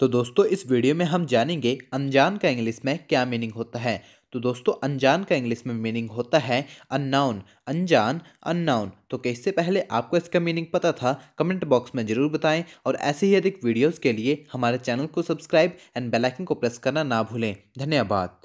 तो दोस्तों इस वीडियो में हम जानेंगे अनजान का इंग्लिश में क्या मीनिंग होता है तो दोस्तों अनजान का इंग्लिश में मीनिंग होता है अननाउन अनजान अननाउन तो कैसे पहले आपको इसका मीनिंग पता था कमेंट बॉक्स में ज़रूर बताएं और ऐसे ही अधिक वीडियोस के लिए हमारे चैनल को सब्सक्राइब एंड बेल आइकन को प्रेस करना ना भूलें धन्यवाद